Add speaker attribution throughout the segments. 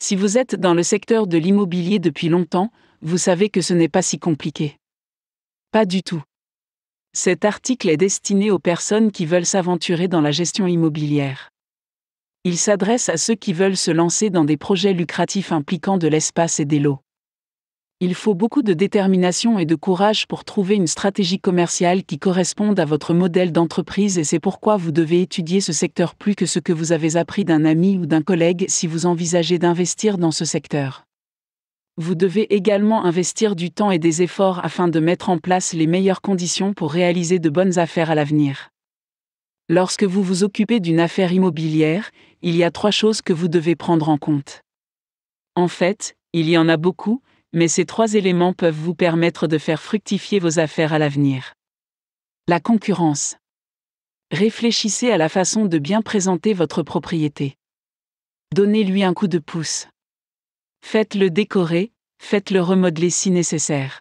Speaker 1: Si vous êtes dans le secteur de l'immobilier depuis longtemps, vous savez que ce n'est pas si compliqué. Pas du tout. Cet article est destiné aux personnes qui veulent s'aventurer dans la gestion immobilière. Il s'adresse à ceux qui veulent se lancer dans des projets lucratifs impliquant de l'espace et des lots. Il faut beaucoup de détermination et de courage pour trouver une stratégie commerciale qui corresponde à votre modèle d'entreprise et c'est pourquoi vous devez étudier ce secteur plus que ce que vous avez appris d'un ami ou d'un collègue si vous envisagez d'investir dans ce secteur. Vous devez également investir du temps et des efforts afin de mettre en place les meilleures conditions pour réaliser de bonnes affaires à l'avenir. Lorsque vous vous occupez d'une affaire immobilière, il y a trois choses que vous devez prendre en compte. En fait, il y en a beaucoup, mais ces trois éléments peuvent vous permettre de faire fructifier vos affaires à l'avenir. La concurrence. Réfléchissez à la façon de bien présenter votre propriété. Donnez-lui un coup de pouce. Faites-le décorer, faites-le remodeler si nécessaire.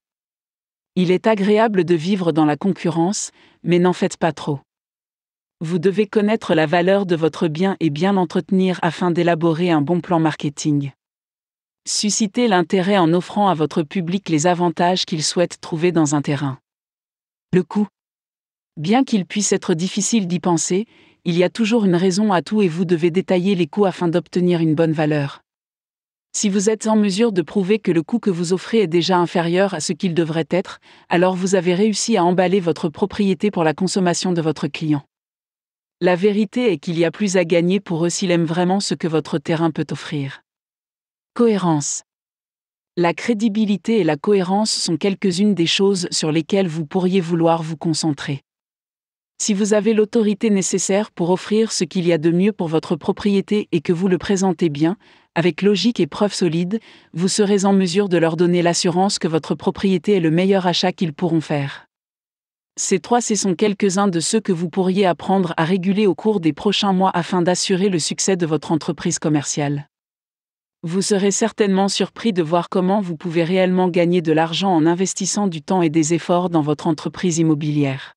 Speaker 1: Il est agréable de vivre dans la concurrence, mais n'en faites pas trop. Vous devez connaître la valeur de votre bien et bien l'entretenir afin d'élaborer un bon plan marketing. Suscitez l'intérêt en offrant à votre public les avantages qu'il souhaite trouver dans un terrain. Le coût. Bien qu'il puisse être difficile d'y penser, il y a toujours une raison à tout et vous devez détailler les coûts afin d'obtenir une bonne valeur. Si vous êtes en mesure de prouver que le coût que vous offrez est déjà inférieur à ce qu'il devrait être, alors vous avez réussi à emballer votre propriété pour la consommation de votre client. La vérité est qu'il y a plus à gagner pour eux s'ils aiment vraiment ce que votre terrain peut offrir. Cohérence. La crédibilité et la cohérence sont quelques-unes des choses sur lesquelles vous pourriez vouloir vous concentrer. Si vous avez l'autorité nécessaire pour offrir ce qu'il y a de mieux pour votre propriété et que vous le présentez bien, avec logique et preuve solides, vous serez en mesure de leur donner l'assurance que votre propriété est le meilleur achat qu'ils pourront faire. Ces trois C sont quelques-uns de ceux que vous pourriez apprendre à réguler au cours des prochains mois afin d'assurer le succès de votre entreprise commerciale. Vous serez certainement surpris de voir comment vous pouvez réellement gagner de l'argent en investissant du temps et des efforts dans votre entreprise immobilière.